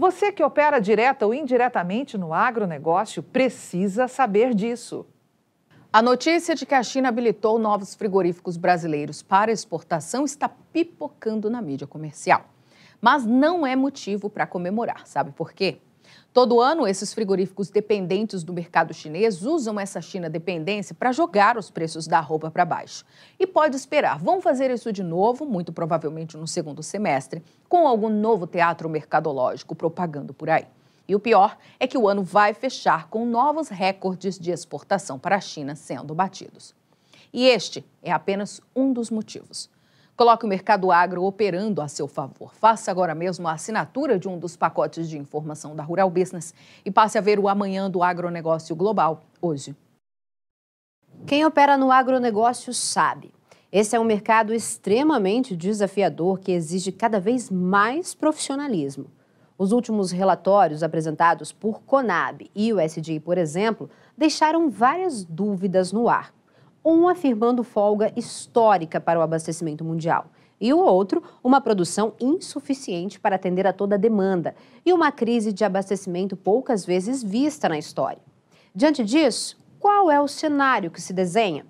Você que opera direta ou indiretamente no agronegócio precisa saber disso. A notícia de que a China habilitou novos frigoríficos brasileiros para exportação está pipocando na mídia comercial. Mas não é motivo para comemorar, sabe por quê? Todo ano, esses frigoríficos dependentes do mercado chinês usam essa China dependência para jogar os preços da roupa para baixo. E pode esperar, vão fazer isso de novo, muito provavelmente no segundo semestre, com algum novo teatro mercadológico propagando por aí. E o pior é que o ano vai fechar com novos recordes de exportação para a China sendo batidos. E este é apenas um dos motivos. Coloque o mercado agro operando a seu favor. Faça agora mesmo a assinatura de um dos pacotes de informação da Rural Business e passe a ver o amanhã do agronegócio global hoje. Quem opera no agronegócio sabe. Esse é um mercado extremamente desafiador que exige cada vez mais profissionalismo. Os últimos relatórios apresentados por Conab e o SDI, por exemplo, deixaram várias dúvidas no ar um afirmando folga histórica para o abastecimento mundial e o outro, uma produção insuficiente para atender a toda a demanda e uma crise de abastecimento poucas vezes vista na história. Diante disso, qual é o cenário que se desenha?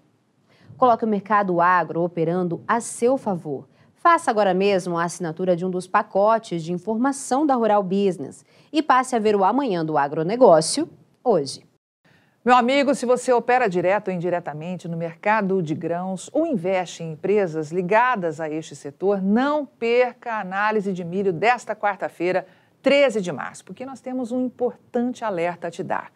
Coloque o mercado agro operando a seu favor. Faça agora mesmo a assinatura de um dos pacotes de informação da Rural Business e passe a ver o amanhã do agronegócio hoje. Meu amigo, se você opera direto ou indiretamente no mercado de grãos ou investe em empresas ligadas a este setor, não perca a análise de milho desta quarta-feira, 13 de março, porque nós temos um importante alerta a te dar.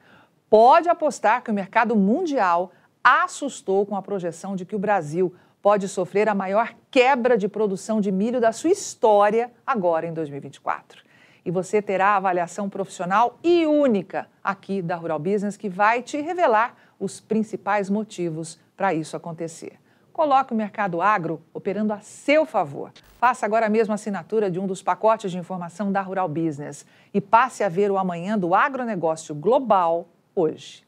Pode apostar que o mercado mundial assustou com a projeção de que o Brasil pode sofrer a maior quebra de produção de milho da sua história agora em 2024 e você terá a avaliação profissional e única aqui da Rural Business que vai te revelar os principais motivos para isso acontecer. Coloque o mercado agro operando a seu favor. Faça agora mesmo a assinatura de um dos pacotes de informação da Rural Business e passe a ver o amanhã do agronegócio global hoje.